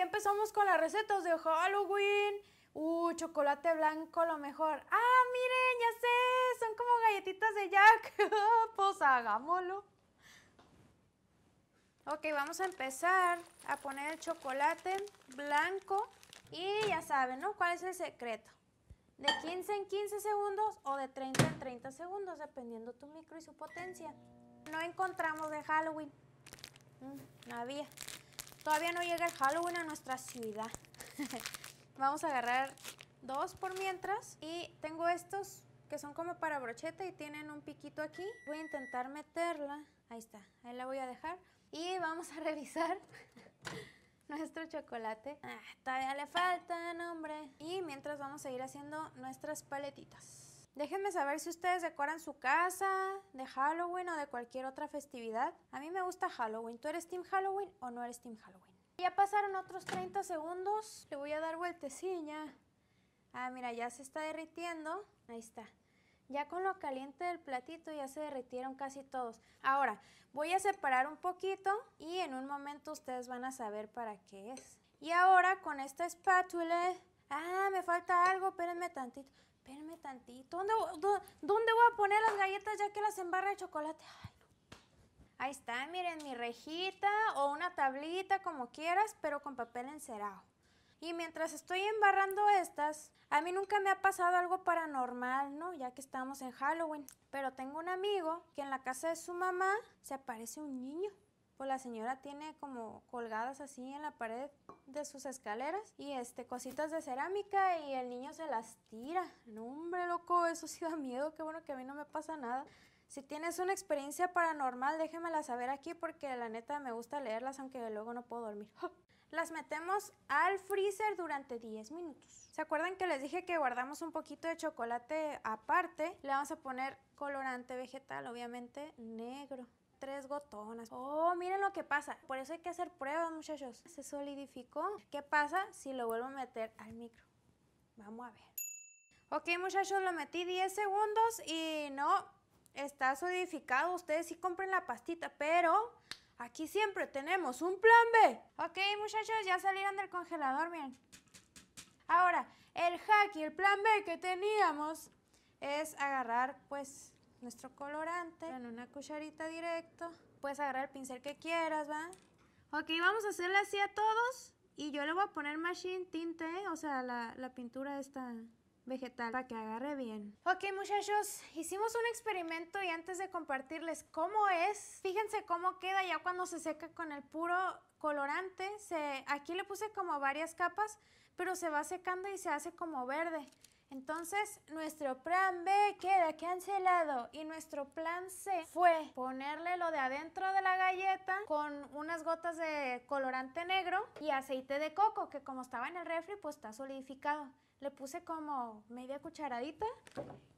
empezamos con las recetas de Halloween. Uh, chocolate blanco, lo mejor. Ah, miren, ya sé, son como galletitas de Jack. pues hagámoslo. Ok, vamos a empezar a poner el chocolate blanco. Y ya saben, ¿no? ¿Cuál es el secreto? De 15 en 15 segundos o de 30 en 30 segundos, dependiendo tu micro y su potencia. No encontramos de Halloween. Mm, no había. Todavía no llega el Halloween a nuestra ciudad. Vamos a agarrar dos por mientras. Y tengo estos que son como para brocheta y tienen un piquito aquí. Voy a intentar meterla. Ahí está, ahí la voy a dejar. Y vamos a revisar nuestro chocolate. Ah, todavía le falta, hombre. Y mientras vamos a ir haciendo nuestras paletitas. Déjenme saber si ustedes decoran su casa de Halloween o de cualquier otra festividad. A mí me gusta Halloween. ¿Tú eres Team Halloween o no eres Team Halloween? Ya pasaron otros 30 segundos. Le voy a dar vueltecilla. Ah, mira, ya se está derritiendo. Ahí está. Ya con lo caliente del platito ya se derritieron casi todos. Ahora, voy a separar un poquito y en un momento ustedes van a saber para qué es. Y ahora con esta espátula... Ah, me falta algo, espérenme tantito espérame tantito, ¿dónde, dónde, voy a poner las galletas ya que las embarra de chocolate? Ahí está, miren, mi rejita o una tablita, como quieras, pero con papel encerado. Y mientras estoy embarrando estas, a mí nunca me ha pasado algo paranormal, ¿no? Ya que estamos en Halloween. Pero tengo un amigo que en la casa de su mamá se aparece un niño pues la señora tiene como colgadas así en la pared de sus escaleras y este cositas de cerámica y el niño se las tira. No, hombre, loco, eso sí da miedo, qué bueno que a mí no me pasa nada. Si tienes una experiencia paranormal, déjemela saber aquí porque la neta me gusta leerlas aunque luego no puedo dormir. Las metemos al freezer durante 10 minutos. ¿Se acuerdan que les dije que guardamos un poquito de chocolate aparte? Le vamos a poner colorante vegetal, obviamente negro tres gotonas. Oh, miren lo que pasa. Por eso hay que hacer pruebas, muchachos. Se solidificó. ¿Qué pasa si lo vuelvo a meter al micro? Vamos a ver. Ok, muchachos, lo metí 10 segundos y no, está solidificado. Ustedes sí compren la pastita, pero aquí siempre tenemos un plan B. Ok, muchachos, ya salieron del congelador, miren. Ahora, el hack y el plan B que teníamos es agarrar, pues, nuestro colorante en una cucharita directo. Puedes agarrar el pincel que quieras, ¿va? Ok, vamos a hacerle así a todos y yo le voy a poner machine tinte, ¿eh? o sea, la, la pintura esta vegetal para que agarre bien. Ok muchachos, hicimos un experimento y antes de compartirles cómo es, fíjense cómo queda ya cuando se seca con el puro colorante. Se, aquí le puse como varias capas, pero se va secando y se hace como verde. Entonces, nuestro plan B queda cancelado y nuestro plan C fue ponerle lo de adentro de la galleta con unas gotas de colorante negro y aceite de coco, que como estaba en el refri, pues está solidificado. Le puse como media cucharadita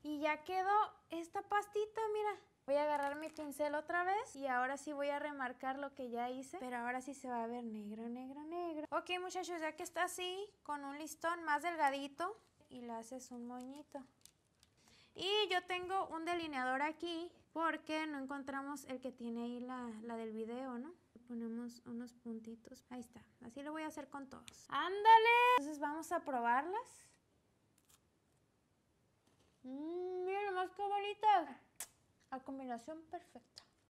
y ya quedó esta pastita, mira. Voy a agarrar mi pincel otra vez y ahora sí voy a remarcar lo que ya hice, pero ahora sí se va a ver negro, negro, negro. Ok, muchachos, ya que está así, con un listón más delgadito, y le haces un moñito. Y yo tengo un delineador aquí porque no encontramos el que tiene ahí la, del video, ¿no? Le ponemos unos puntitos. Ahí está. Así lo voy a hacer con todos. ¡Ándale! Entonces vamos a probarlas. Mmm, miren más que bonitas. La combinación perfecta.